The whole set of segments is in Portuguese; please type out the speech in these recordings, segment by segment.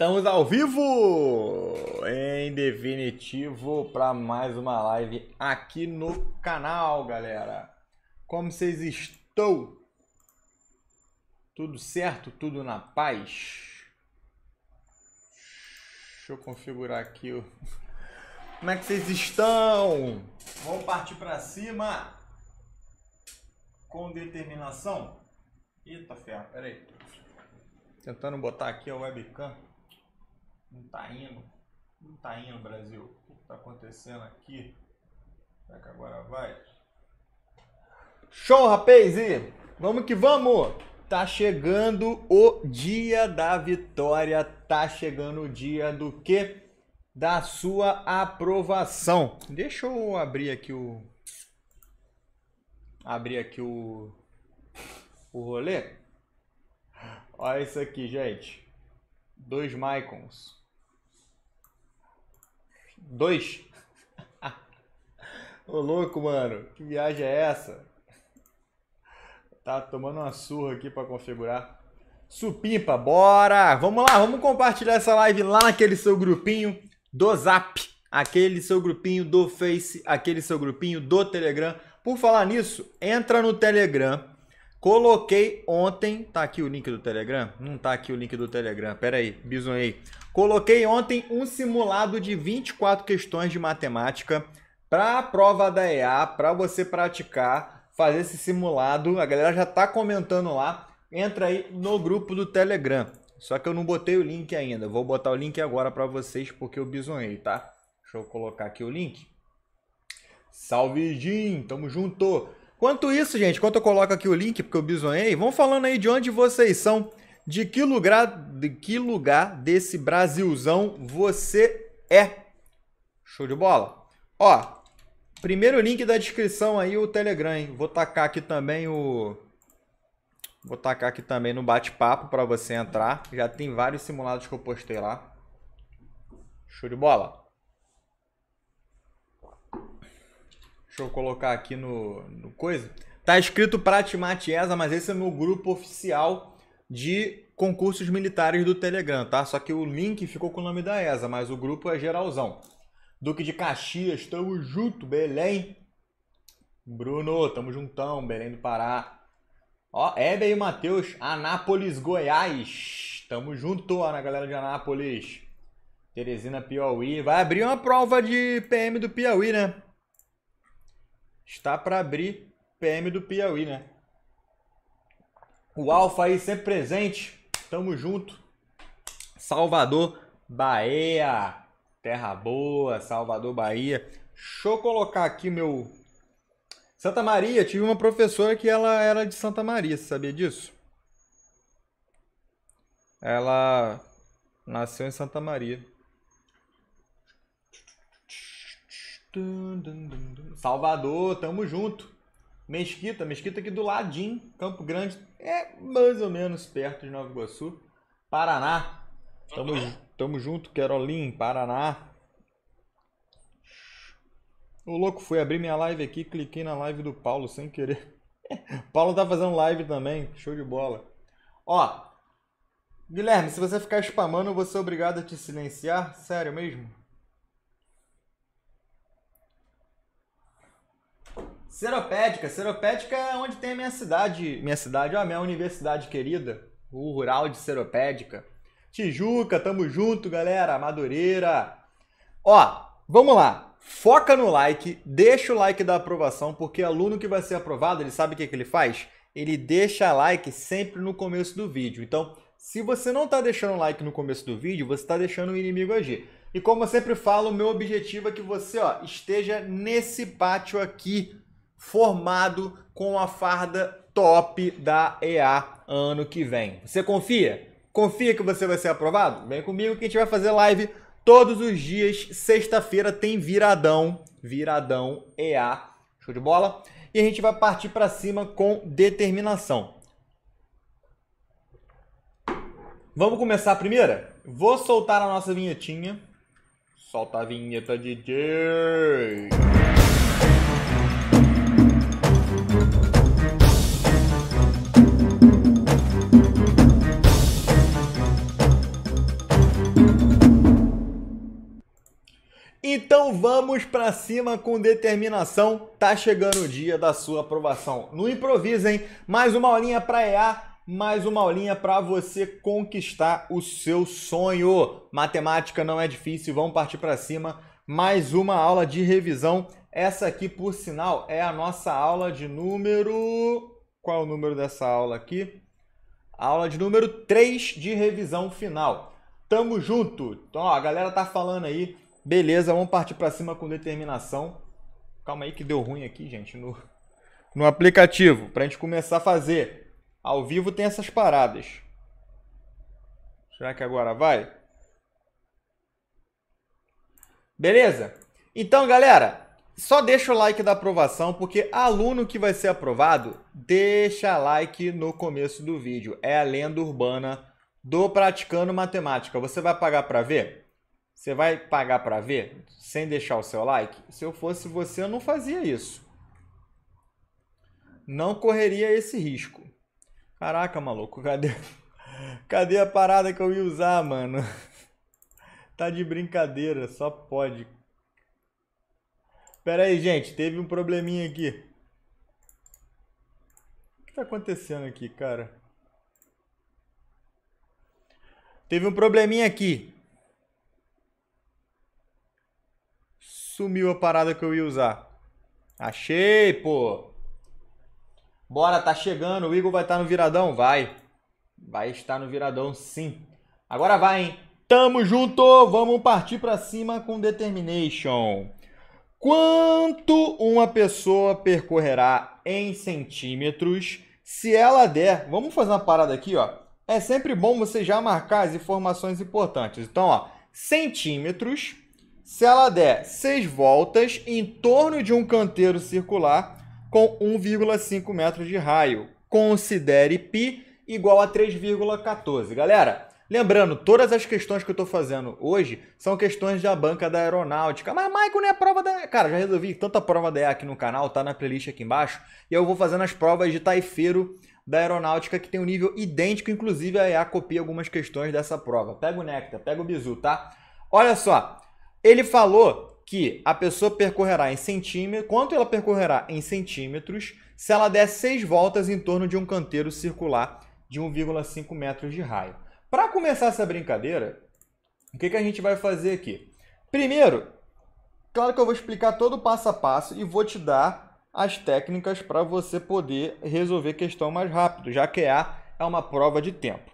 Estamos ao vivo, em definitivo, para mais uma live aqui no canal, galera. Como vocês estão? Tudo certo? Tudo na paz? Deixa eu configurar aqui o... Como é que vocês estão? Vamos partir para cima com determinação. Eita ferro, peraí. Tentando botar aqui a webcam. Não tá indo. Não tá indo, Brasil. O que tá acontecendo aqui? Será que agora vai? Show, rapaz! E vamos que vamos! Tá chegando o dia da vitória. Tá chegando o dia do quê? Da sua aprovação. Deixa eu abrir aqui o... Abrir aqui o... O rolê. Olha isso aqui, gente. Dois Maicons. Dois? Ô louco, mano, que viagem é essa? Tá tomando uma surra aqui para configurar. Supimpa, bora! Vamos lá, vamos compartilhar essa live lá naquele seu grupinho do Zap, aquele seu grupinho do Face, aquele seu grupinho do Telegram. Por falar nisso, entra no Telegram Coloquei ontem, tá aqui o link do Telegram? Não tá aqui o link do Telegram, pera aí, bisonhei. Coloquei ontem um simulado de 24 questões de matemática para a prova da EA, para você praticar, fazer esse simulado. A galera já tá comentando lá. Entra aí no grupo do Telegram. Só que eu não botei o link ainda. Vou botar o link agora para vocês porque eu bisonhei, tá? Deixa eu colocar aqui o link. Salve, Jim, tamo junto. Quanto isso, gente, enquanto eu coloco aqui o link, porque eu bisonhei, vão falando aí de onde vocês são, de que lugar, de que lugar desse Brasilzão você é. Show de bola? Ó, primeiro link da descrição aí, o Telegram, hein? Vou tacar aqui também o... Vou tacar aqui também no bate-papo para você entrar. Já tem vários simulados que eu postei lá. Show de bola. Deixa eu colocar aqui no, no coisa. Tá escrito Pratimate ESA, mas esse é meu grupo oficial de concursos militares do Telegram, tá? Só que o link ficou com o nome da ESA, mas o grupo é geralzão. Duque de Caxias, tamo junto, Belém. Bruno, tamo juntão, Belém do Pará. Ó, Heber e Matheus, Anápolis, Goiás. Tamo junto, ó, na galera de Anápolis. Teresina, Piauí. Vai abrir uma prova de PM do Piauí, né? Está para abrir PM do Piauí, né? O Alfa aí sempre presente. Tamo junto. Salvador, Bahia. Terra boa, Salvador, Bahia. Deixa eu colocar aqui meu Santa Maria, tive uma professora que ela era de Santa Maria, você sabia disso? Ela nasceu em Santa Maria. Salvador, tamo junto. Mesquita, Mesquita aqui do ladinho, Campo Grande, é mais ou menos perto de Nova Iguaçu. Paraná, tamo, uhum. tamo junto, Carolim, Paraná. O louco, fui abrir minha live aqui, cliquei na live do Paulo sem querer. Paulo tá fazendo live também, show de bola. Ó, Guilherme, se você ficar spamando, eu vou ser obrigado a te silenciar? Sério mesmo? Seropédica. Seropédica é onde tem a minha cidade, minha cidade, ó, minha universidade querida, o Rural de Seropédica. Tijuca, tamo junto, galera, Madureira. Ó, vamos lá. Foca no like, deixa o like da aprovação, porque aluno que vai ser aprovado, ele sabe o que, que ele faz? Ele deixa like sempre no começo do vídeo. Então, se você não está deixando like no começo do vídeo, você está deixando o inimigo agir. E como eu sempre falo, o meu objetivo é que você ó, esteja nesse pátio aqui formado com a farda top da EA ano que vem. Você confia? Confia que você vai ser aprovado? Vem comigo que a gente vai fazer live todos os dias. Sexta-feira tem viradão, viradão EA. Show de bola? E a gente vai partir para cima com determinação. Vamos começar a primeira? Vou soltar a nossa vinhetinha. Solta a vinheta, DJ! Então vamos para cima com determinação. Tá chegando o dia da sua aprovação. Não improvisa, hein? Mais uma aulinha para EA, mais uma aulinha para você conquistar o seu sonho. Matemática não é difícil, vamos partir para cima. Mais uma aula de revisão. Essa aqui, por sinal, é a nossa aula de número. Qual é o número dessa aula aqui? aula de número 3 de revisão final. Tamo junto. Então, ó, a galera tá falando aí Beleza, vamos partir para cima com determinação. Calma aí que deu ruim aqui, gente, no, no aplicativo, para a gente começar a fazer. Ao vivo tem essas paradas. Será que agora vai? Beleza? Então, galera, só deixa o like da aprovação, porque aluno que vai ser aprovado, deixa like no começo do vídeo. É a lenda urbana do Praticando Matemática. Você vai pagar para ver? Você vai pagar para ver sem deixar o seu like? Se eu fosse você, eu não fazia isso. Não correria esse risco. Caraca, maluco, cadê? Cadê a parada que eu ia usar, mano? Tá de brincadeira, só pode. Pera aí, gente, teve um probleminha aqui. O que tá acontecendo aqui, cara? Teve um probleminha aqui. Sumiu a parada que eu ia usar. Achei, pô. Bora, tá chegando. O Igor vai estar tá no viradão? Vai. Vai estar no viradão, sim. Agora vai, hein? Tamo junto! Vamos partir para cima com determination. Quanto uma pessoa percorrerá em centímetros se ela der? Vamos fazer uma parada aqui, ó. É sempre bom você já marcar as informações importantes. Então, ó, centímetros se ela der seis voltas em torno de um canteiro circular com 1,5 metros de raio. Considere π igual a 3,14. Galera, lembrando, todas as questões que eu estou fazendo hoje são questões da banca da aeronáutica. Mas, Michael, não é prova da... Cara, já resolvi tanta prova da EA aqui no canal, tá na playlist aqui embaixo. E eu vou fazendo as provas de taifeiro da aeronáutica que tem um nível idêntico. Inclusive, a EA copia algumas questões dessa prova. Pega o néctar, pega o Bizu, tá? Olha só, ele falou que a pessoa percorrerá em centímetros, quanto ela percorrerá em centímetros, se ela der seis voltas em torno de um canteiro circular de 1,5 metros de raio. Para começar essa brincadeira, o que, que a gente vai fazer aqui? Primeiro, claro que eu vou explicar todo o passo a passo e vou te dar as técnicas para você poder resolver questão mais rápido, já que a é uma prova de tempo.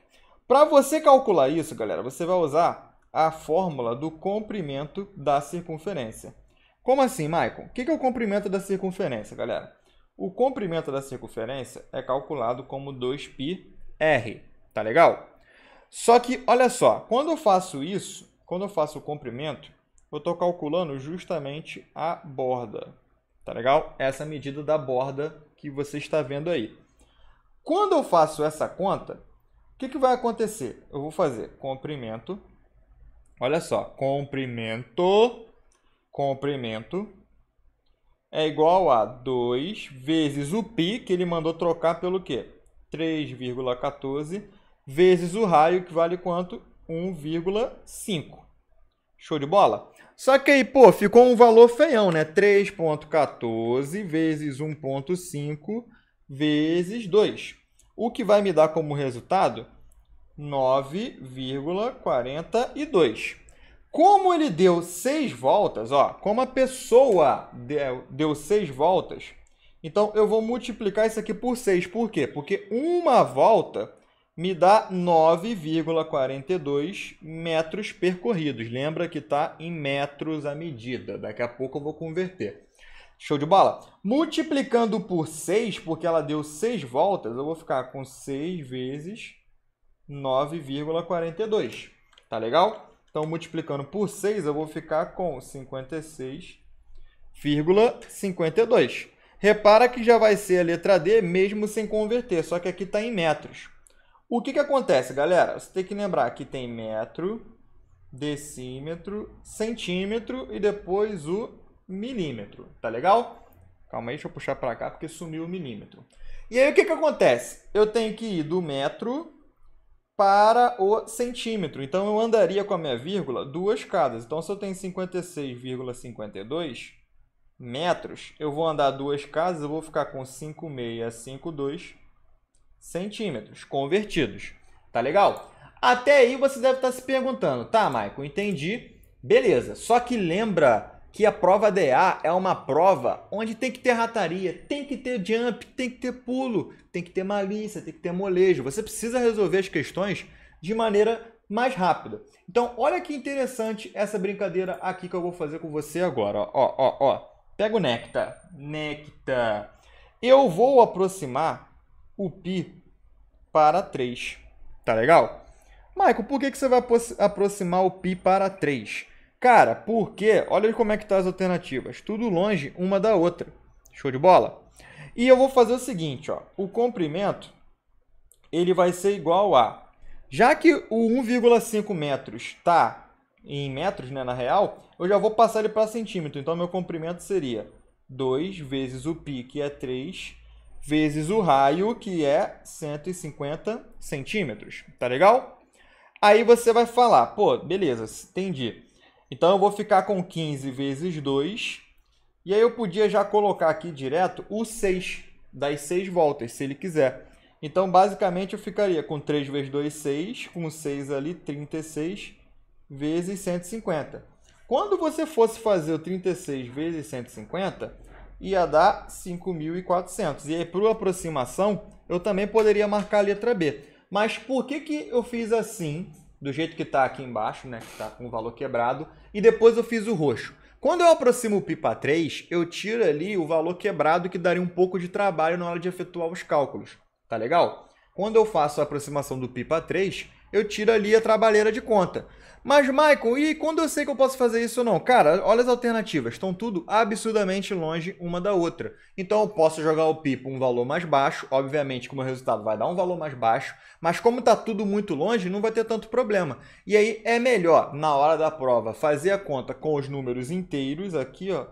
Para você calcular isso, galera, você vai usar a fórmula do comprimento da circunferência. Como assim, Michael? O que é o comprimento da circunferência, galera? O comprimento da circunferência é calculado como 2πr, tá legal? Só que, olha só, quando eu faço isso, quando eu faço o comprimento, eu estou calculando justamente a borda, tá legal? Essa medida da borda que você está vendo aí. Quando eu faço essa conta, o que, que vai acontecer? Eu vou fazer comprimento Olha só, comprimento, comprimento é igual a 2 vezes o π, que ele mandou trocar pelo quê? 3,14 vezes o raio, que vale quanto? 1,5. Show de bola? Só que aí, pô, ficou um valor feião, né? 3,14 vezes 1,5 vezes 2. O que vai me dar como resultado 9,42. Como ele deu seis voltas, ó, como a pessoa deu, deu seis voltas, então eu vou multiplicar isso aqui por 6. Por quê? Porque uma volta me dá 9,42 metros percorridos. Lembra que está em metros a medida. Daqui a pouco eu vou converter. Show de bola? Multiplicando por 6, porque ela deu 6 voltas, eu vou ficar com 6 vezes 9,42. Tá legal? Então, multiplicando por 6, eu vou ficar com 56,52. Repara que já vai ser a letra D, mesmo sem converter, só que aqui está em metros. O que, que acontece, galera? Você tem que lembrar que tem metro, decímetro, centímetro e depois o milímetro, tá legal? Calma aí, deixa eu puxar para cá porque sumiu o milímetro. E aí o que, que acontece? Eu tenho que ir do metro para o centímetro. Então, eu andaria com a minha vírgula duas casas. Então, se eu tenho 56,52 metros, eu vou andar duas casas, eu vou ficar com 5,652 centímetros convertidos. Tá legal? Até aí você deve estar se perguntando, tá, Michael, entendi. Beleza, só que lembra que a prova DA é uma prova onde tem que ter rataria, tem que ter jump, tem que ter pulo, tem que ter malícia, tem que ter molejo. Você precisa resolver as questões de maneira mais rápida. Então, olha que interessante essa brincadeira aqui que eu vou fazer com você agora. Ó, ó, ó. Pega o Necta. Necta. Eu vou aproximar o pi para 3. Tá legal? Michael, por que, que você vai aproximar o pi para 3? Cara, porque olha como é que tá as alternativas, tudo longe uma da outra. Show de bola? E eu vou fazer o seguinte, ó, o comprimento ele vai ser igual a já que o 1,5 metros está em metros, né, na real, eu já vou passar ele para centímetro. Então, meu comprimento seria 2 vezes o pi, que é 3, vezes o raio, que é 150 centímetros. Tá legal? Aí você vai falar, pô, beleza, entendi. Então eu vou ficar com 15 vezes 2. E aí eu podia já colocar aqui direto o 6 das 6 voltas, se ele quiser. Então basicamente eu ficaria com 3 vezes 2, 6. Com 6 ali, 36 vezes 150. Quando você fosse fazer o 36 vezes 150, ia dar 5.400. E aí, por aproximação, eu também poderia marcar a letra B. Mas por que, que eu fiz assim do jeito que está aqui embaixo, né, que está com o valor quebrado, e depois eu fiz o roxo. Quando eu aproximo o pipa 3, eu tiro ali o valor quebrado que daria um pouco de trabalho na hora de efetuar os cálculos. Tá legal? Quando eu faço a aproximação do pipa 3, eu tiro ali a trabalheira de conta. Mas, Michael, e quando eu sei que eu posso fazer isso ou não? Cara, olha as alternativas. Estão tudo absurdamente longe uma da outra. Então, eu posso jogar o pipo, um valor mais baixo. Obviamente como o resultado vai dar um valor mais baixo. Mas, como está tudo muito longe, não vai ter tanto problema. E aí, é melhor, na hora da prova, fazer a conta com os números inteiros aqui, ó.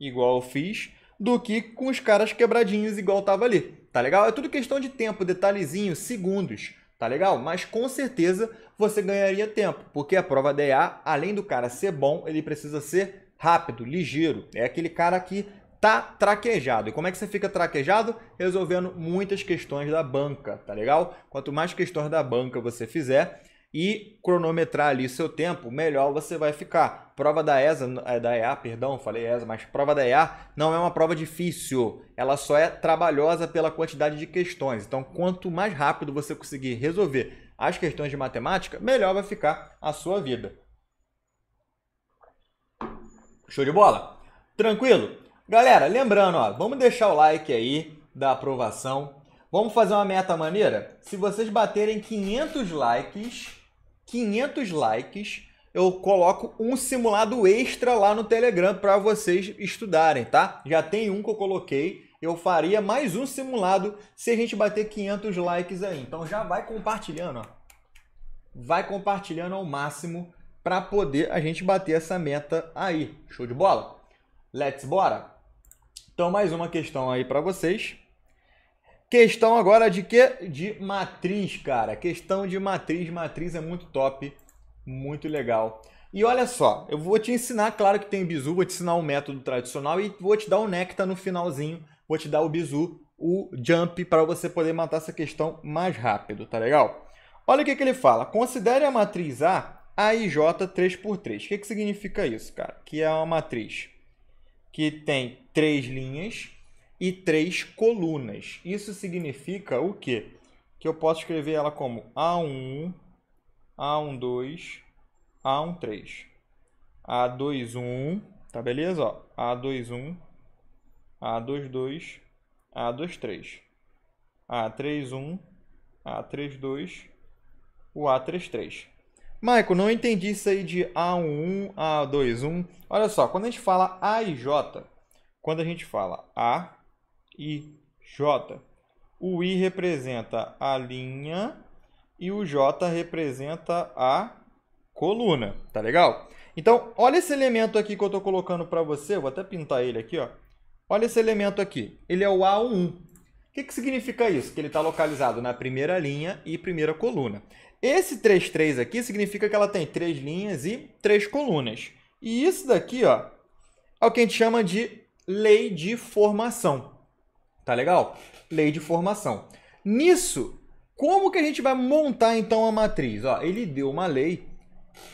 Igual eu fiz. Do que com os caras quebradinhos igual estava ali. Tá legal? É tudo questão de tempo, detalhezinho, segundos tá legal? Mas com certeza você ganharia tempo, porque a prova DEA, além do cara ser bom, ele precisa ser rápido, ligeiro. É aquele cara que tá traquejado. E como é que você fica traquejado? Resolvendo muitas questões da banca, tá legal? Quanto mais questões da banca você fizer, e cronometrar ali seu tempo, melhor você vai ficar. Prova da ESA, é, da EA, perdão, falei ESA, mas prova da EA não é uma prova difícil, ela só é trabalhosa pela quantidade de questões. Então, quanto mais rápido você conseguir resolver as questões de matemática, melhor vai ficar a sua vida. Show de bola? Tranquilo? Galera, lembrando, ó, vamos deixar o like aí da aprovação. Vamos fazer uma meta maneira? Se vocês baterem 500 likes, 500 likes, eu coloco um simulado extra lá no Telegram para vocês estudarem, tá? Já tem um que eu coloquei. Eu faria mais um simulado se a gente bater 500 likes aí. Então já vai compartilhando, ó. Vai compartilhando ao máximo para poder a gente bater essa meta aí. Show de bola? Let's bora. Então mais uma questão aí para vocês. Questão agora de quê? De matriz, cara. Questão de matriz. Matriz é muito top, muito legal. E olha só, eu vou te ensinar, claro que tem bizu, vou te ensinar o um método tradicional e vou te dar o um nectar no finalzinho, vou te dar o bizu, o jump, para você poder matar essa questão mais rápido, tá legal? Olha o que, que ele fala. Considere a matriz A a IJ 3x3. O que, que significa isso, cara? Que é uma matriz que tem três linhas, e três colunas. Isso significa o quê? Que eu posso escrever ela como A1, A12, A13. A21, tá beleza? Ó, A21, A22, A23. A31, A32, o A33. Maico, não entendi isso aí de A1, A21. Olha só, quando a gente fala A e J, quando a gente fala A, e J. O I representa a linha e o J representa a coluna, tá legal? Então, olha esse elemento aqui que eu estou colocando para você, vou até pintar ele aqui, ó. Olha esse elemento aqui, ele é o A1. O que, que significa isso? Que ele está localizado na primeira linha e primeira coluna. Esse 3,3 aqui significa que ela tem três linhas e três colunas. E isso daqui ó, é o que a gente chama de lei de formação. Tá legal? Lei de formação. Nisso, como que a gente vai montar então a matriz? Ó, ele deu uma lei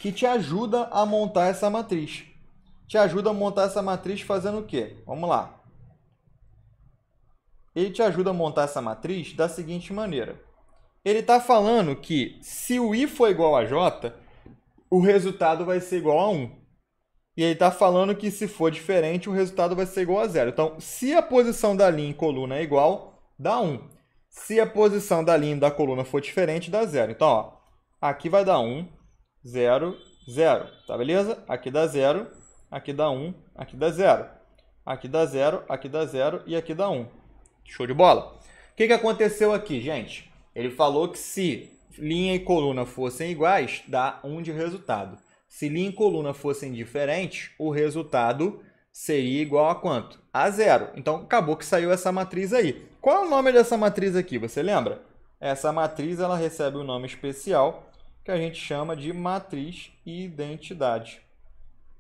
que te ajuda a montar essa matriz. Te ajuda a montar essa matriz fazendo o quê? Vamos lá. Ele te ajuda a montar essa matriz da seguinte maneira. Ele está falando que se o i for igual a j, o resultado vai ser igual a 1. E ele está falando que se for diferente, o resultado vai ser igual a zero. Então, se a posição da linha e coluna é igual, dá 1. Se a posição da linha e da coluna for diferente, dá zero. Então, ó, aqui vai dar 1, 0, 0. Tá beleza? Aqui dá 0, aqui dá 1, aqui dá 0. Aqui dá 0, aqui dá 0 e aqui dá 1. Show de bola. O que, que aconteceu aqui, gente? Ele falou que se linha e coluna fossem iguais, dá 1 de resultado. Se linha e coluna fossem diferentes, o resultado seria igual a quanto? A zero. Então, acabou que saiu essa matriz aí. Qual é o nome dessa matriz aqui? Você lembra? Essa matriz ela recebe um nome especial que a gente chama de matriz identidade.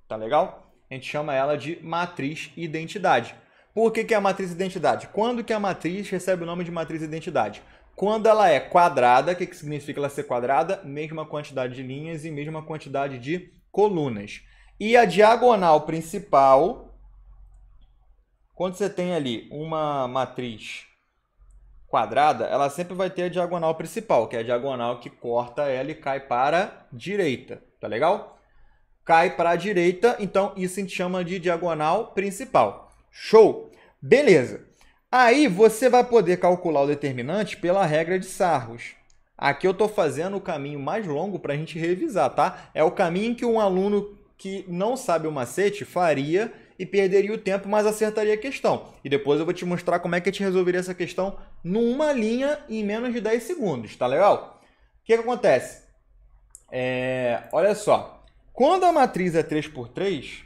Tá legal? A gente chama ela de matriz identidade. Por que, que é a matriz identidade? Quando que a matriz recebe o nome de matriz identidade? Quando ela é quadrada, o que, que significa ela ser quadrada? Mesma quantidade de linhas e mesma quantidade de colunas. E a diagonal principal, quando você tem ali uma matriz quadrada, ela sempre vai ter a diagonal principal, que é a diagonal que corta ela e cai para a direita, tá legal? Cai para a direita, então isso a gente chama de diagonal principal. Show! Beleza! Aí você vai poder calcular o determinante pela regra de Sarros. Aqui eu estou fazendo o caminho mais longo para a gente revisar, tá? É o caminho que um aluno que não sabe o macete faria e perderia o tempo, mas acertaria a questão. E depois eu vou te mostrar como é que a gente resolveria essa questão numa linha em menos de 10 segundos, tá legal? O que, que acontece? É, olha só, quando a matriz é 3 por 3,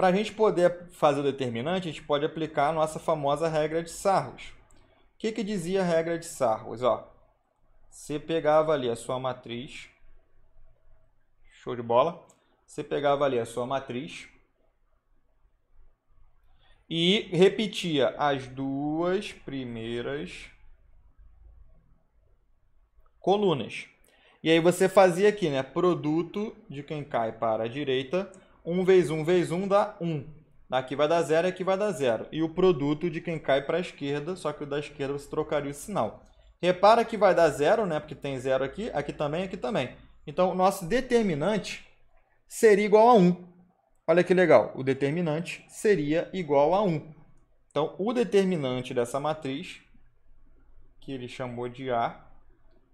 para a gente poder fazer o determinante, a gente pode aplicar a nossa famosa regra de Sarros. O que, que dizia a regra de Sarros? Ó, você pegava ali a sua matriz, show de bola, você pegava ali a sua matriz e repetia as duas primeiras colunas. E aí você fazia aqui, né, produto de quem cai para a direita 1 vezes 1 vezes 1 dá 1. Aqui vai dar 0 e aqui vai dar 0. E o produto de quem cai para a esquerda, só que o da esquerda você trocaria o sinal. Repara que vai dar 0, né? Porque tem 0 aqui, aqui também, aqui também. Então, o nosso determinante seria igual a 1. Olha que legal, o determinante seria igual a 1. Então, o determinante dessa matriz, que ele chamou de A,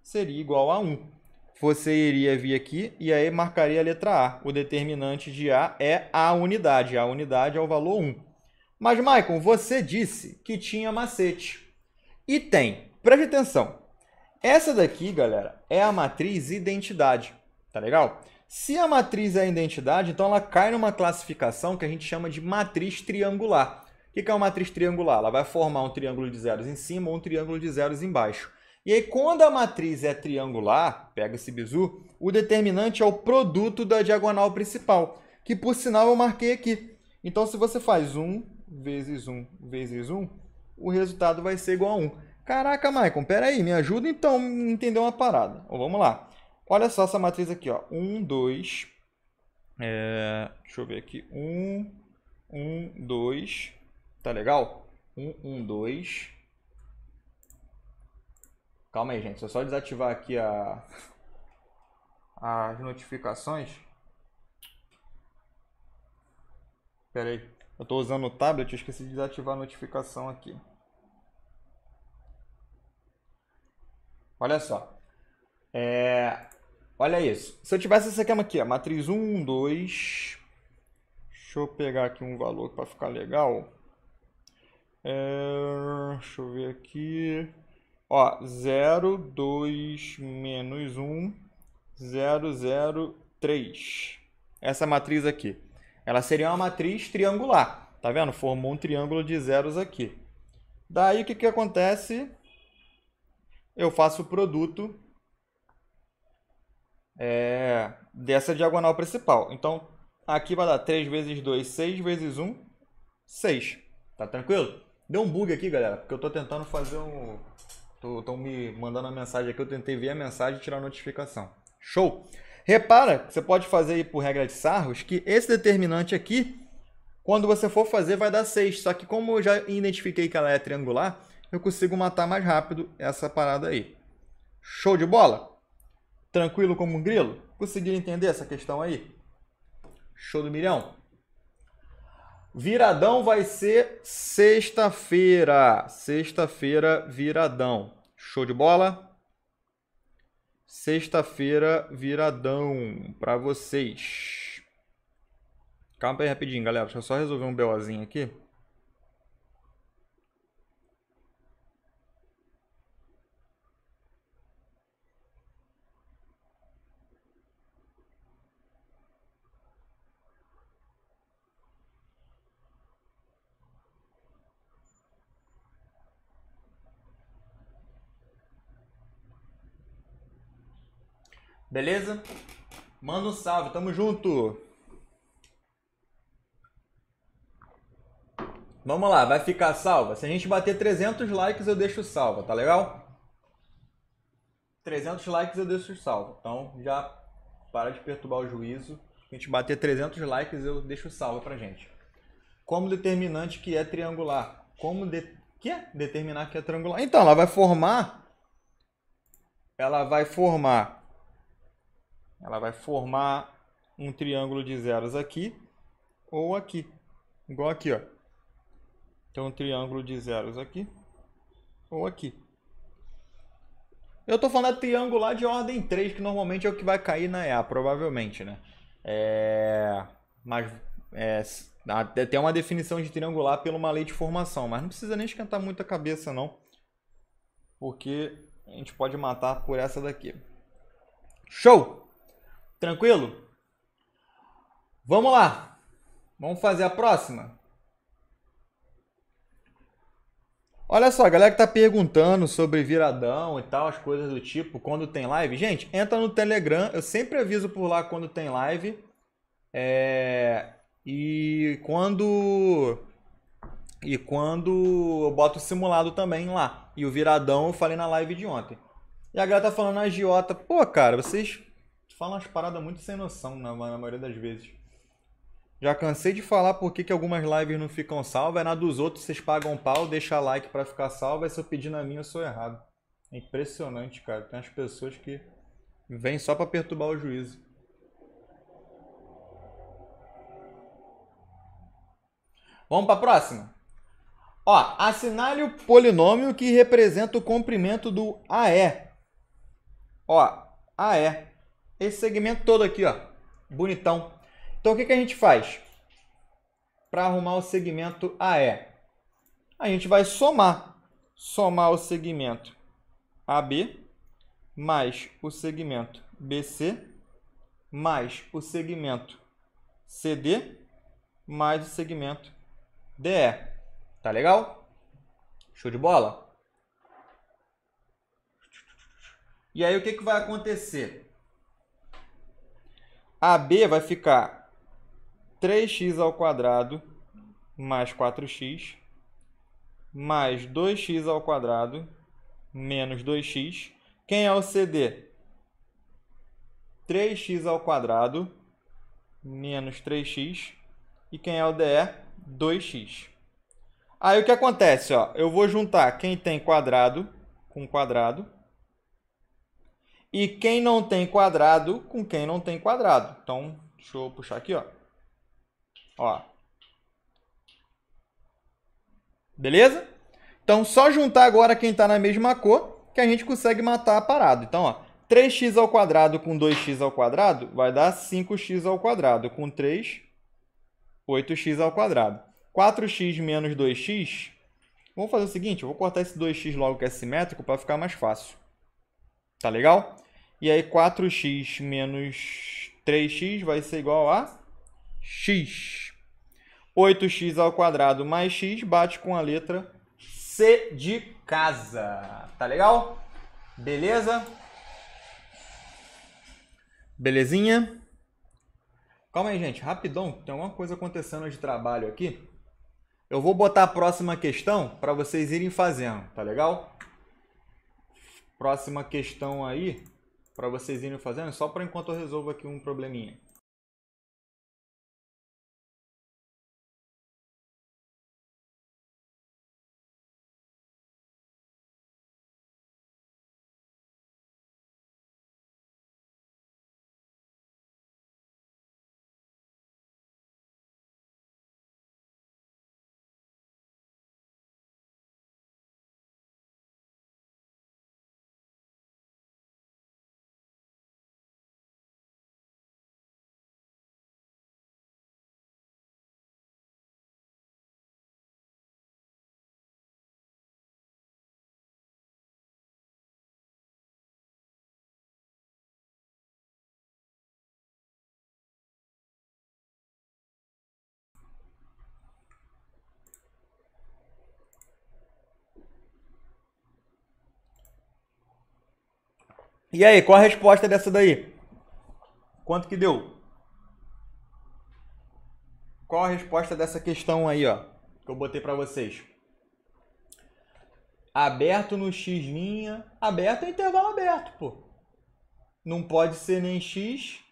seria igual a 1 você iria vir aqui e aí marcaria a letra A. O determinante de A é a unidade. A unidade é o valor 1. Mas, Maicon, você disse que tinha macete. E tem. Preste atenção. Essa daqui, galera, é a matriz identidade. Tá legal? Se a matriz é a identidade, então ela cai numa classificação que a gente chama de matriz triangular. O que é uma matriz triangular? Ela vai formar um triângulo de zeros em cima ou um triângulo de zeros embaixo. E aí, quando a matriz é triangular, pega esse bizu, o determinante é o produto da diagonal principal, que por sinal eu marquei aqui. Então, se você faz 1 vezes 1 vezes 1, o resultado vai ser igual a 1. Caraca, Maicon, peraí, me ajuda então a entender uma parada. Então, vamos lá. Olha só essa matriz aqui, ó. 1, 2, é, deixa eu ver aqui. 1, 1, 2. Tá legal? 1, 1, 2. Calma aí, gente. É só desativar aqui a... as notificações. Pera aí. Eu estou usando o tablet, eu esqueci de desativar a notificação aqui. Olha só. É... Olha isso. Se eu tivesse essa cama aqui, a matriz 1, 2... Deixa eu pegar aqui um valor para ficar legal. É... Deixa eu ver aqui... Ó, 0, 2, menos 1, 0, 0, 3. Essa matriz aqui. Ela seria uma matriz triangular. Tá vendo? Formou um triângulo de zeros aqui. Daí o que, que acontece? Eu faço o produto é, dessa diagonal principal. Então, aqui vai dar 3 vezes 2, 6 vezes 1, 6. Tá tranquilo? Deu um bug aqui, galera, porque eu tô tentando fazer um Estão me mandando a mensagem aqui, eu tentei ver a mensagem e tirar a notificação. Show! Repara, você pode fazer aí por regra de Sarros, que esse determinante aqui, quando você for fazer, vai dar 6. Só que como eu já identifiquei que ela é triangular, eu consigo matar mais rápido essa parada aí. Show de bola? Tranquilo como um grilo? Conseguiram entender essa questão aí? Show do milhão? Viradão vai ser sexta-feira. Sexta-feira, viradão. Show de bola. Sexta-feira, viradão para vocês. Calma aí rapidinho, galera. Deixa eu só resolver um BOzinho aqui. Beleza? Manda um salve, tamo junto! Vamos lá, vai ficar salva. Se a gente bater 300 likes, eu deixo salva, tá legal? 300 likes eu deixo salva. Então já para de perturbar o juízo. Se a gente bater 300 likes, eu deixo salva pra gente. Como determinante que é triangular? Como de... que é? determinar que é triangular? Então, ela vai formar ela vai formar ela vai formar um triângulo de zeros aqui ou aqui, igual aqui, ó. Então, um triângulo de zeros aqui ou aqui. Eu tô falando triangular de ordem 3, que normalmente é o que vai cair na EA, provavelmente, né? É... Mas é... tem uma definição de triangular pela uma lei de formação, mas não precisa nem esquentar muito a cabeça, não. Porque a gente pode matar por essa daqui. Show! Tranquilo? Vamos lá. Vamos fazer a próxima. Olha só, a galera que tá perguntando sobre viradão e tal, as coisas do tipo, quando tem live. Gente, entra no Telegram, eu sempre aviso por lá quando tem live. É... E quando. E quando eu boto o simulado também lá. E o viradão eu falei na live de ontem. E a galera tá falando na agiota. Pô, cara, vocês fala umas paradas muito sem noção na, na maioria das vezes. Já cansei de falar por que algumas lives não ficam salvas. É na dos outros vocês pagam pau, deixa like para ficar salva. É se eu pedir na minha, eu sou errado. É impressionante, cara. Tem as pessoas que vêm só para perturbar o juízo. Vamos para a próxima. Ó, assinale o polinômio que representa o comprimento do AE. Ó, AE esse segmento todo aqui, ó, bonitão. Então o que, que a gente faz para arrumar o segmento AE? A gente vai somar, somar o segmento AB mais o segmento BC mais o segmento CD mais o segmento DE. Tá legal? Show de bola? E aí o que, que vai acontecer? AB vai ficar 3x ao quadrado mais 4x mais 2x ao quadrado menos 2x. Quem é o CD? 3x ao quadrado menos 3x. E quem é o DE? 2x. Aí o que acontece? Ó, eu vou juntar quem tem quadrado com quadrado e quem não tem quadrado com quem não tem quadrado. Então, deixa eu puxar aqui, ó. Ó. Beleza? Então, só juntar agora quem está na mesma cor que a gente consegue matar a parada. Então, ó, 3x ao quadrado com 2x ao quadrado vai dar 5x ao quadrado com 3, 8x ao quadrado. 4x menos 2x, vamos fazer o seguinte, eu vou cortar esse 2x logo que é simétrico para ficar mais fácil. Tá legal? E aí 4x menos 3x vai ser igual a x. 8x ao quadrado mais x bate com a letra C de casa. Tá legal? Beleza? Belezinha? Calma aí, gente. Rapidão. Tem alguma coisa acontecendo de trabalho aqui. Eu vou botar a próxima questão para vocês irem fazendo, tá legal? Próxima questão aí para vocês irem fazendo, só para enquanto eu resolvo aqui um probleminha. E aí, qual a resposta dessa daí? Quanto que deu? Qual a resposta dessa questão aí, ó, que eu botei para vocês? Aberto no x', aberto é intervalo aberto, pô. Não pode ser nem x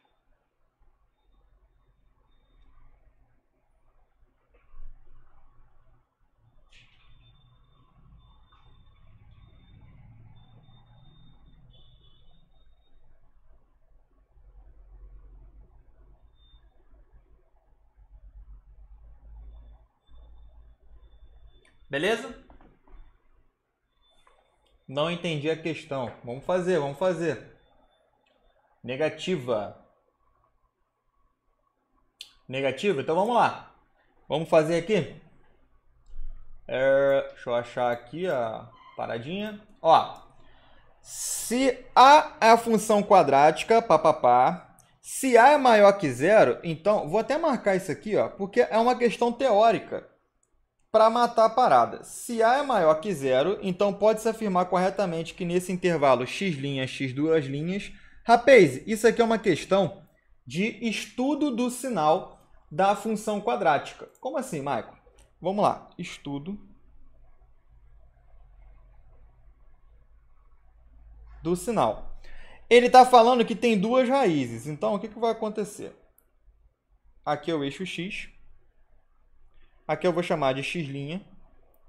Beleza? Não entendi a questão. Vamos fazer, vamos fazer. Negativa. Negativa? Então vamos lá. Vamos fazer aqui. É, deixa eu achar aqui a paradinha. Ó, se A é a função quadrática, papapá, se A é maior que zero, então vou até marcar isso aqui, ó, porque é uma questão teórica para matar a parada. Se A é maior que zero, então pode-se afirmar corretamente que nesse intervalo x' x duas linhas. Rapaz, isso aqui é uma questão de estudo do sinal da função quadrática. Como assim, Michael? Vamos lá, estudo do sinal. Ele está falando que tem duas raízes, então o que, que vai acontecer? Aqui é o eixo x, Aqui eu vou chamar de x' linha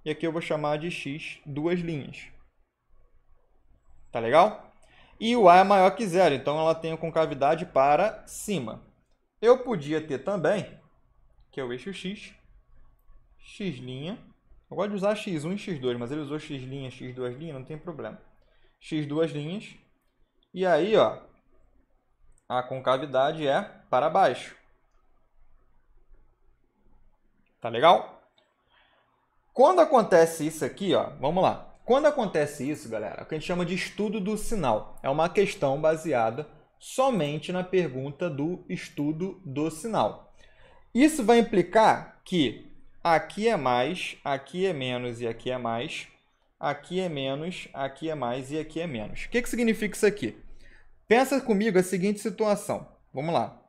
e aqui eu vou chamar de x duas linhas. Tá legal? E o A é maior que zero, então ela tem a concavidade para cima. Eu podia ter também, que é o eixo x, x', linha. eu gosto de usar x1 e x2, mas ele usou x', x2', linhas, não tem problema. x duas linhas, e aí ó, a concavidade é para baixo. Tá legal? Quando acontece isso aqui, ó, vamos lá. Quando acontece isso, galera, é o que a gente chama de estudo do sinal. É uma questão baseada somente na pergunta do estudo do sinal. Isso vai implicar que aqui é mais, aqui é menos e aqui é mais, aqui é menos, aqui é mais e aqui é menos. O que, que significa isso aqui? Pensa comigo a seguinte situação. Vamos lá.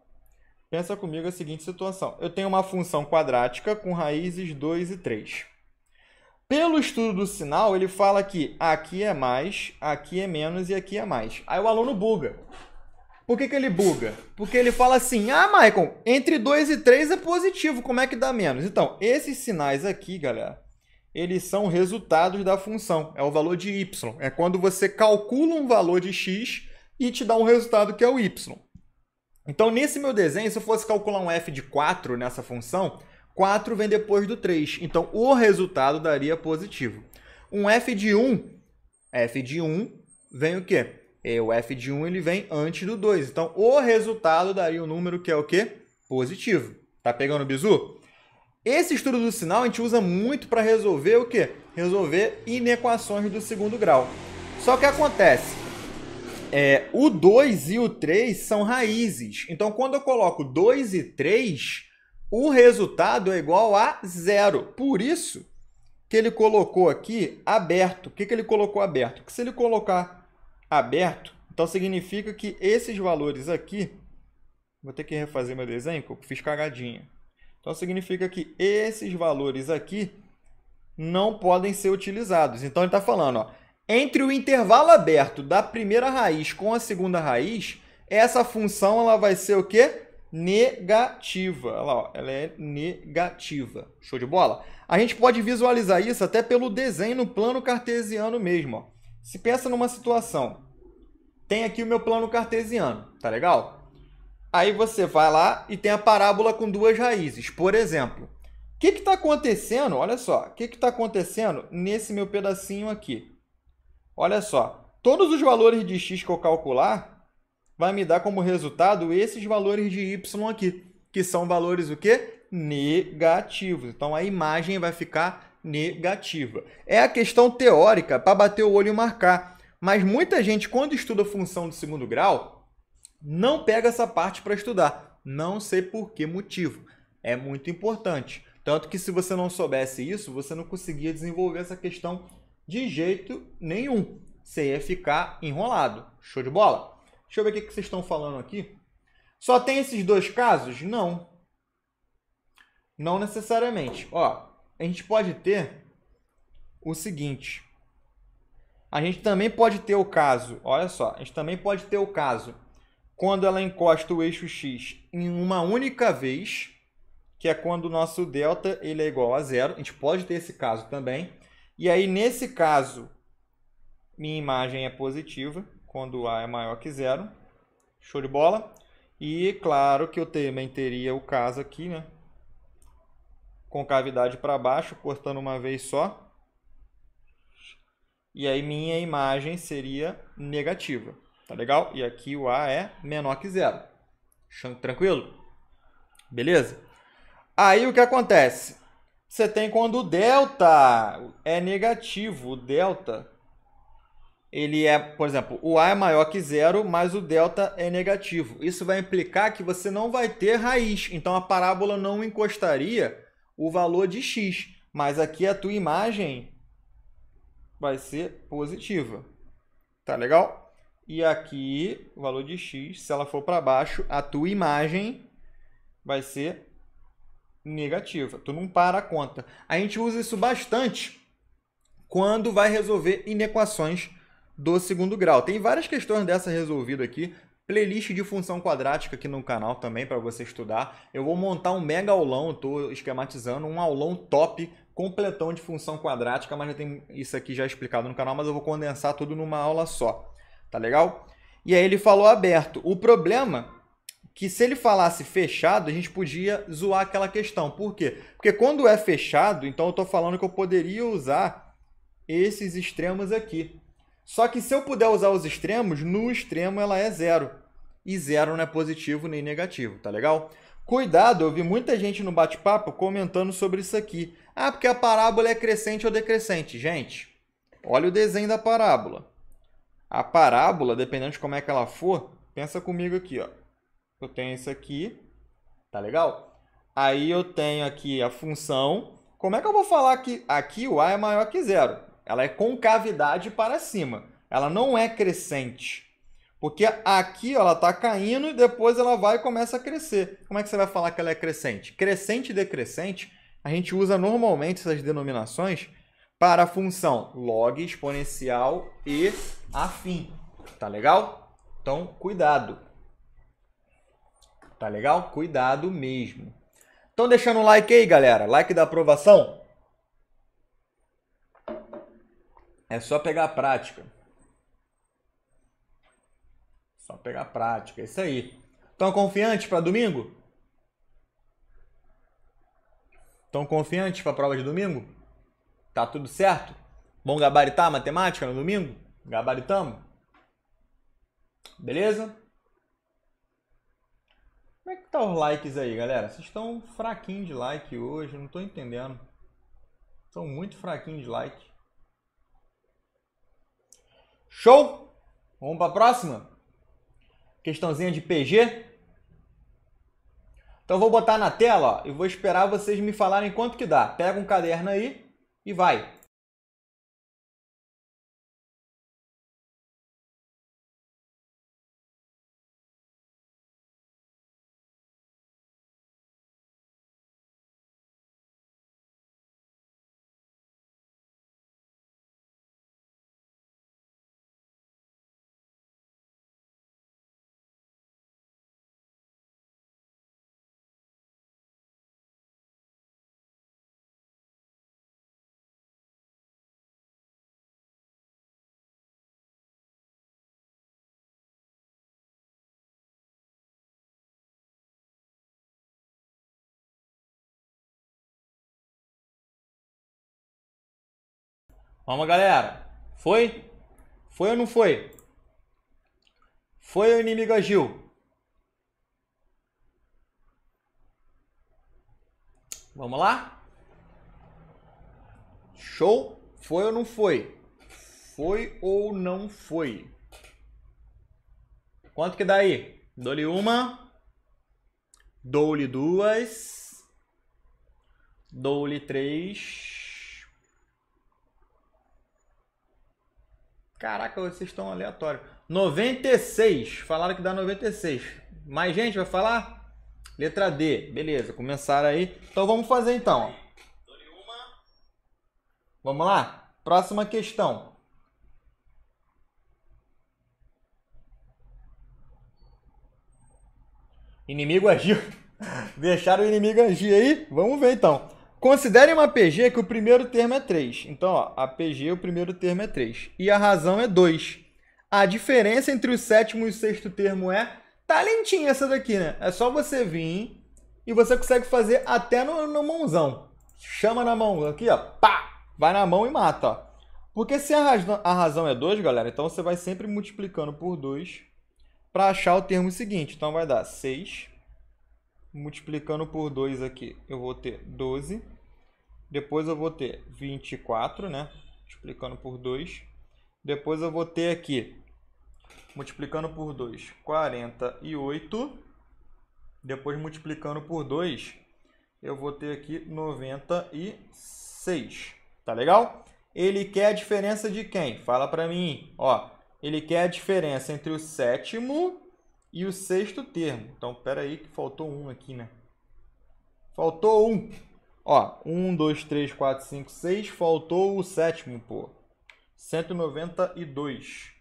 Pensa comigo a seguinte situação. Eu tenho uma função quadrática com raízes 2 e 3. Pelo estudo do sinal, ele fala que aqui é mais, aqui é menos e aqui é mais. Aí o aluno buga. Por que, que ele buga? Porque ele fala assim: ah, Michael, entre 2 e 3 é positivo, como é que dá menos? Então, esses sinais aqui, galera, eles são resultados da função, é o valor de y. É quando você calcula um valor de x e te dá um resultado que é o y. Então, nesse meu desenho, se eu fosse calcular um f de 4 nessa função, 4 vem depois do 3. Então, o resultado daria positivo. Um f de 1, f de 1 vem o quê? É, o f de 1 ele vem antes do 2. Então, o resultado daria um número que é o quê? Positivo. Tá pegando o bizu? Esse estudo do sinal a gente usa muito para resolver o quê? Resolver inequações do segundo grau. Só que acontece, é, o 2 e o 3 são raízes. Então, quando eu coloco 2 e 3, o resultado é igual a zero. Por isso que ele colocou aqui aberto. O que, que ele colocou aberto? Que se ele colocar aberto, então significa que esses valores aqui... Vou ter que refazer meu desenho, que eu fiz cagadinha. Então, significa que esses valores aqui não podem ser utilizados. Então, ele está falando... Ó, entre o intervalo aberto da primeira raiz com a segunda raiz, essa função ela vai ser o quê? Negativa. Olha lá, ó, ela é negativa. Show de bola? A gente pode visualizar isso até pelo desenho no plano cartesiano mesmo. Ó. Se pensa numa situação. Tem aqui o meu plano cartesiano, tá legal? Aí você vai lá e tem a parábola com duas raízes, por exemplo. O que está acontecendo? Olha só, o que está acontecendo nesse meu pedacinho aqui? Olha só, todos os valores de x que eu calcular vai me dar como resultado esses valores de y aqui, que são valores o quê? Negativos. Então a imagem vai ficar negativa. É a questão teórica para bater o olho e marcar. Mas muita gente, quando estuda função de segundo grau, não pega essa parte para estudar. Não sei por que motivo. É muito importante. Tanto que se você não soubesse isso, você não conseguia desenvolver essa questão de jeito nenhum. Você ia ficar enrolado. Show de bola? Deixa eu ver o que vocês estão falando aqui. Só tem esses dois casos? Não. Não necessariamente. Ó, a gente pode ter o seguinte. A gente também pode ter o caso, olha só, a gente também pode ter o caso quando ela encosta o eixo x em uma única vez, que é quando o nosso delta ele é igual a zero. A gente pode ter esse caso também. E aí, nesse caso, minha imagem é positiva, quando A é maior que zero. Show de bola. E claro que eu também teria o caso aqui, né? Concavidade para baixo, cortando uma vez só. E aí minha imagem seria negativa, tá legal? E aqui o A é menor que zero. Tranquilo? Beleza? Aí o que acontece? Você tem quando o delta é negativo, o delta ele é, por exemplo, o A é maior que zero, mas o delta é negativo. Isso vai implicar que você não vai ter raiz, então a parábola não encostaria o valor de x, mas aqui a tua imagem vai ser positiva. Tá legal? E aqui, o valor de x, se ela for para baixo, a tua imagem vai ser negativa. Tu não para a conta. A gente usa isso bastante quando vai resolver inequações do segundo grau. Tem várias questões dessa resolvida aqui. Playlist de função quadrática aqui no canal também para você estudar. Eu vou montar um mega aulão, estou esquematizando, um aulão top, completão de função quadrática, mas já tem isso aqui já explicado no canal, mas eu vou condensar tudo numa aula só. Tá legal? E aí ele falou aberto. O problema que se ele falasse fechado, a gente podia zoar aquela questão. Por quê? Porque quando é fechado, então eu estou falando que eu poderia usar esses extremos aqui. Só que se eu puder usar os extremos, no extremo ela é zero. E zero não é positivo nem negativo, tá legal? Cuidado, eu vi muita gente no bate-papo comentando sobre isso aqui. Ah, porque a parábola é crescente ou decrescente. Gente, olha o desenho da parábola. A parábola, dependendo de como é que ela for, pensa comigo aqui, ó eu tenho isso aqui, tá legal? Aí eu tenho aqui a função. Como é que eu vou falar que aqui o a é maior que zero? Ela é concavidade para cima. Ela não é crescente. Porque aqui ela está caindo e depois ela vai e começa a crescer. Como é que você vai falar que ela é crescente? Crescente e decrescente, a gente usa normalmente essas denominações para a função log exponencial e afim. Tá legal? Então, cuidado tá legal? Cuidado mesmo. Então deixando um like aí, galera. Like da aprovação. É só pegar a prática. Só pegar a prática, é isso aí. Estão confiantes para domingo? Estão confiantes para a prova de domingo? Tá tudo certo? bom gabaritar a matemática no domingo? Gabaritamos? Beleza? Como é que tá os likes aí, galera? Vocês estão fraquinho de like hoje, não tô entendendo. Estão muito fraquinho de like. Show? Vamos para a próxima? Questãozinha de PG? Então vou botar na tela ó, e vou esperar vocês me falarem quanto que dá. Pega um caderno aí e vai. Vamos, galera. Foi? Foi ou não foi? Foi ou o inimigo agiu? Vamos lá? Show? Foi ou não foi? Foi ou não foi? Quanto que dá aí? Dou-lhe uma. Dou-lhe duas. Dou-lhe três. Caraca, vocês estão aleatório. 96. Falaram que dá 96. Mais gente vai falar? Letra D. Beleza, começaram aí. Então vamos fazer então. Vamos lá? Próxima questão. Inimigo agiu. Deixaram o inimigo agir aí? Vamos ver então. Considere uma PG que o primeiro termo é 3. Então, ó, a PG, o primeiro termo é 3. E a razão é 2. A diferença entre o sétimo e o sexto termo é... Tá lentinha essa daqui, né? É só você vir e você consegue fazer até no, no mãozão. Chama na mão aqui, ó. Pá! Vai na mão e mata, ó. Porque se a razão, a razão é 2, galera, então você vai sempre multiplicando por 2 para achar o termo seguinte. Então vai dar 6 multiplicando por 2 aqui, eu vou ter 12. Depois eu vou ter 24, né? Multiplicando por 2. Depois eu vou ter aqui, multiplicando por 2, 48. Depois multiplicando por 2, eu vou ter aqui 96. Tá legal? Ele quer a diferença de quem? Fala para mim. Ó, ele quer a diferença entre o sétimo e o sexto termo. Então, pera aí que faltou um aqui, né? Faltou um. Ó, 1, 2, 3, 4, 5, 6. Faltou o sétimo, pô. 192.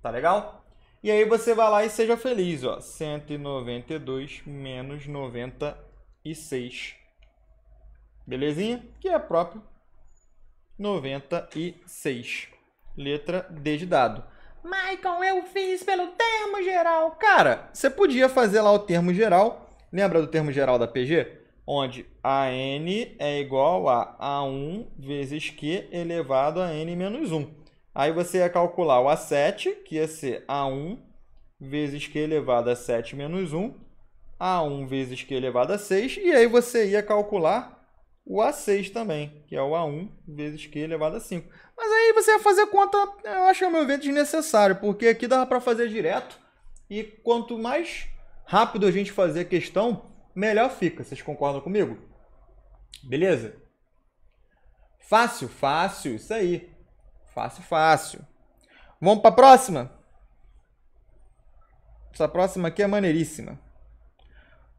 Tá legal? E aí você vai lá e seja feliz, ó. 192 menos 96. Belezinha? Que é próprio 96. Letra D de dado. Michael, eu fiz pelo termo geral. Cara, você podia fazer lá o termo geral. Lembra do termo geral da PG? Onde a n é igual a a1 vezes q elevado a n menos 1. Aí você ia calcular o a7, que ia ser a1 vezes q elevado a 7 menos 1, a1 vezes q elevado a 6, e aí você ia calcular o a6 também, que é o a1 vezes q elevado a 5. Mas aí você ia fazer conta, eu acho, ao meu ver, desnecessário, porque aqui dava para fazer direto. E quanto mais rápido a gente fazer a questão, melhor fica. Vocês concordam comigo? Beleza? Fácil, fácil, isso aí. Fácil, fácil. Vamos para a próxima? Essa próxima aqui é maneiríssima.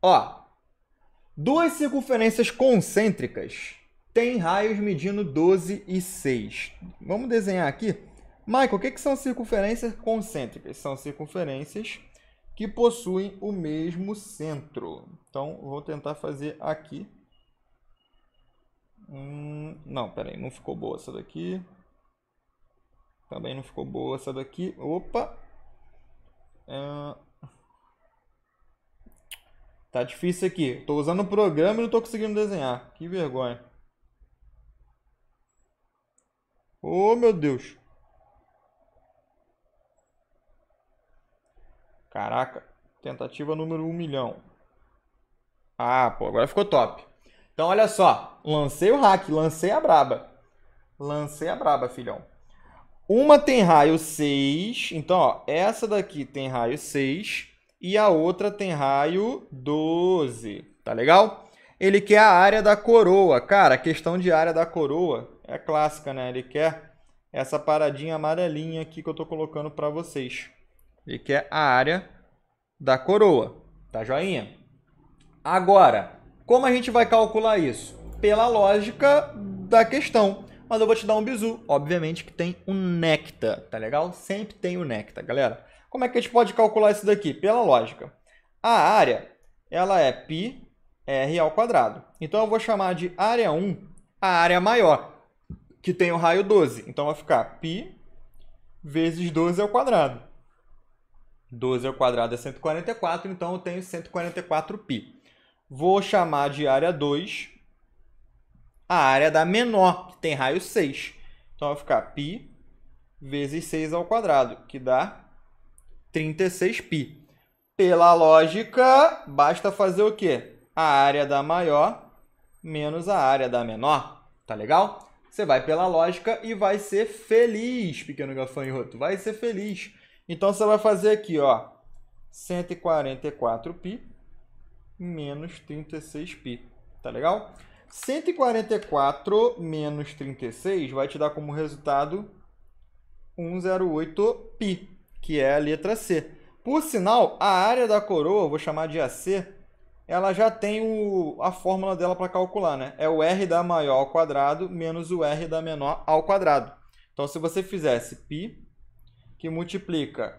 Ó, duas circunferências concêntricas tem raios medindo 12 e 6. Vamos desenhar aqui. Michael, o que, que são circunferências concêntricas? São circunferências que possuem o mesmo centro. Então, vou tentar fazer aqui. Hum, não, peraí, não ficou boa essa daqui. Também não ficou boa essa daqui. Opa! É... Tá difícil aqui. Tô usando o programa e não tô conseguindo desenhar. Que vergonha. Oh, meu Deus. Caraca. Tentativa número 1 um milhão. Ah, pô, agora ficou top. Então, olha só. Lancei o hack, lancei a braba. Lancei a braba, filhão. Uma tem raio 6. Então, ó, essa daqui tem raio 6. E a outra tem raio 12. Tá legal? Ele quer a área da coroa. Cara, questão de área da coroa é clássica, né? Ele quer essa paradinha amarelinha aqui que eu estou colocando para vocês. Ele quer a área da coroa, tá joinha? Agora, como a gente vai calcular isso? Pela lógica da questão. Mas eu vou te dar um bizu. Obviamente que tem um necta, tá legal? Sempre tem o um necta, galera. Como é que a gente pode calcular isso daqui? Pela lógica. A área, ela é πr ao quadrado. Então eu vou chamar de área 1 a área maior que tem o raio 12. Então vai ficar π vezes 12 ao quadrado. 12 ao quadrado é 144, então eu tenho 144π. Vou chamar de área 2 a área da menor, que tem raio 6. Então vai ficar π vezes 6 ao quadrado, que dá 36π. Pela lógica, basta fazer o quê? A área da maior menos a área da menor. Tá legal? você vai pela lógica e vai ser feliz, pequeno gafanhoto. Vai ser feliz. Então você vai fazer aqui, ó, 144π menos 36π, tá legal? 144 menos 36 vai te dar como resultado 108π, que é a letra C. Por sinal, a área da coroa, vou chamar de AC, ela já tem o, a fórmula dela para calcular, né? É o r da maior ao quadrado menos o r da menor ao quadrado. Então, se você fizesse π, que multiplica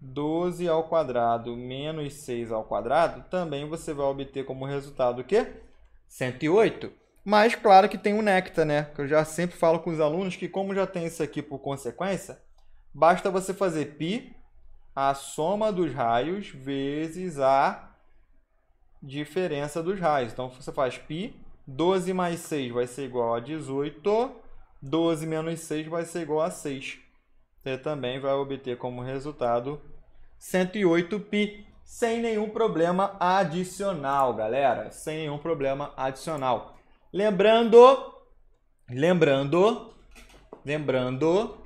12 ao quadrado menos 6 ao quadrado, também você vai obter como resultado o quê? 108. Mas, claro que tem o néctar, né? Que eu já sempre falo com os alunos que, como já tem isso aqui por consequência, basta você fazer π, a soma dos raios, vezes a diferença dos raios. Então você faz π, 12 mais 6 vai ser igual a 18, 12 menos 6 vai ser igual a 6. Você também vai obter como resultado 108π, sem nenhum problema adicional, galera. Sem nenhum problema adicional. Lembrando, lembrando, lembrando,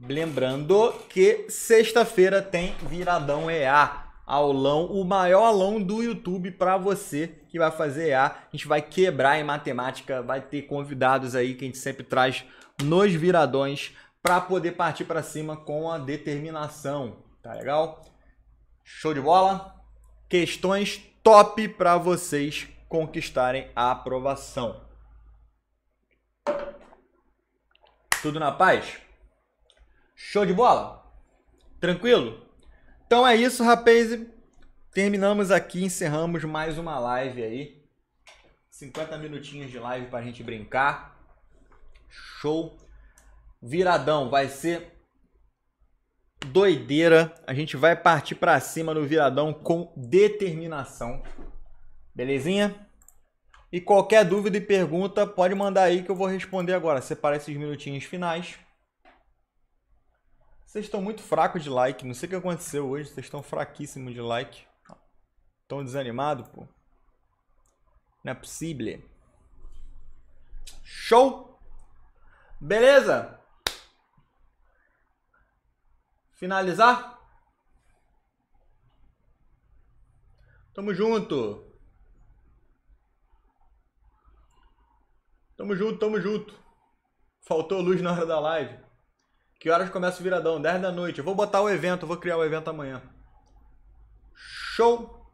lembrando que sexta-feira tem viradão EA aulão, o maior aulão do YouTube para você que vai fazer EA. A gente vai quebrar em matemática, vai ter convidados aí que a gente sempre traz nos viradões para poder partir para cima com a determinação, tá legal? Show de bola? Questões top para vocês conquistarem a aprovação. Tudo na paz? Show de bola? Tranquilo? Então é isso, rapaz. Terminamos aqui, encerramos mais uma live aí. 50 minutinhos de live pra gente brincar. Show. Viradão vai ser doideira. A gente vai partir para cima no viradão com determinação. Belezinha? E qualquer dúvida e pergunta, pode mandar aí que eu vou responder agora. Separa esses minutinhos finais. Vocês estão muito fracos de like. Não sei o que aconteceu hoje. Vocês estão fraquíssimos de like. Estão desanimados, pô. Não é possível. Show! Beleza? Finalizar? Tamo junto. Tamo junto, tamo junto. Faltou luz na hora da live. Que horas começa o viradão? 10 da noite. Eu vou botar o evento, vou criar o evento amanhã. Show!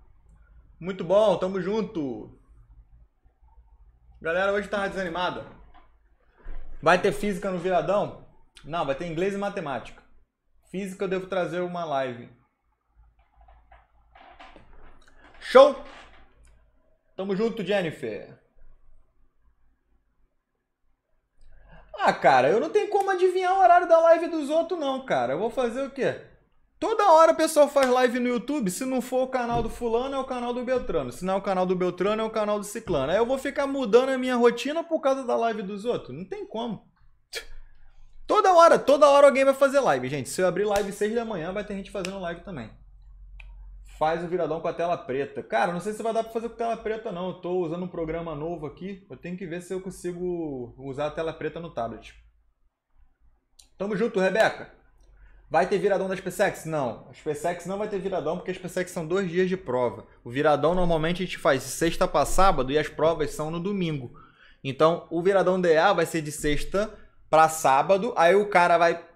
Muito bom, tamo junto! Galera, hoje tava tá desanimada. Vai ter física no viradão? Não, vai ter inglês e matemática. Física eu devo trazer uma live. Show! Tamo junto, Jennifer. Ah, cara, eu não tenho como adivinhar o horário da live dos outros, não, cara. Eu vou fazer o quê? Toda hora o pessoal faz live no YouTube. Se não for o canal do fulano, é o canal do Beltrano. Se não é o canal do Beltrano, é o canal do Ciclano. Aí eu vou ficar mudando a minha rotina por causa da live dos outros. Não tem como. Toda hora, toda hora alguém vai fazer live, gente. Se eu abrir live seis da manhã, vai ter gente fazendo live também faz o viradão com a tela preta. Cara, não sei se vai dar para fazer com tela preta não. Eu tô usando um programa novo aqui. Eu tenho que ver se eu consigo usar a tela preta no tablet. Tamo junto, Rebeca. Vai ter viradão da SpaceX? Não. A SpaceX não vai ter viradão porque a SpaceX são dois dias de prova. O viradão normalmente a gente faz de sexta para sábado e as provas são no domingo. Então, o viradão DA vai ser de sexta para sábado, aí o cara vai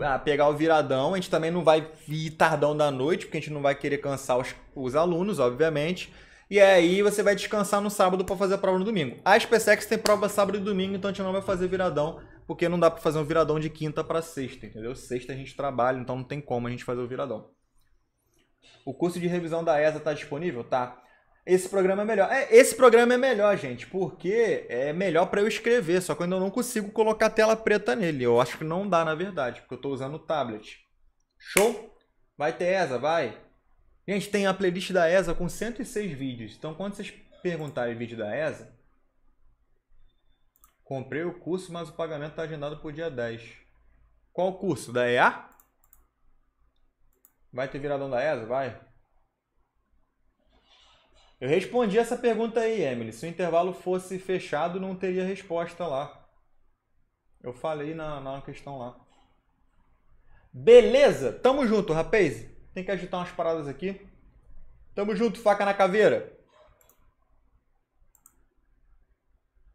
ah, pegar o viradão. A gente também não vai ir tardão da noite, porque a gente não vai querer cansar os, os alunos, obviamente. E aí você vai descansar no sábado para fazer a prova no domingo. A SpaceX tem prova sábado e domingo, então a gente não vai fazer viradão, porque não dá para fazer um viradão de quinta para sexta, entendeu? Sexta a gente trabalha, então não tem como a gente fazer o viradão. O curso de revisão da ESA está disponível? Tá. Esse programa é melhor. É, esse programa é melhor, gente, porque é melhor para eu escrever, só que eu não consigo colocar tela preta nele. Eu acho que não dá, na verdade, porque eu estou usando o tablet. Show? Vai ter essa, vai. Gente, tem a playlist da ESA com 106 vídeos. Então, quando vocês perguntarem vídeo da ESA, comprei o curso, mas o pagamento está agendado para o dia 10. Qual o curso? Da EA? Vai ter viradão da ESA? Vai. Eu respondi essa pergunta aí, Emily. Se o intervalo fosse fechado, não teria resposta lá. Eu falei na, na questão lá. Beleza? Tamo junto, rapaz. Tem que agitar umas paradas aqui. Tamo junto, faca na caveira.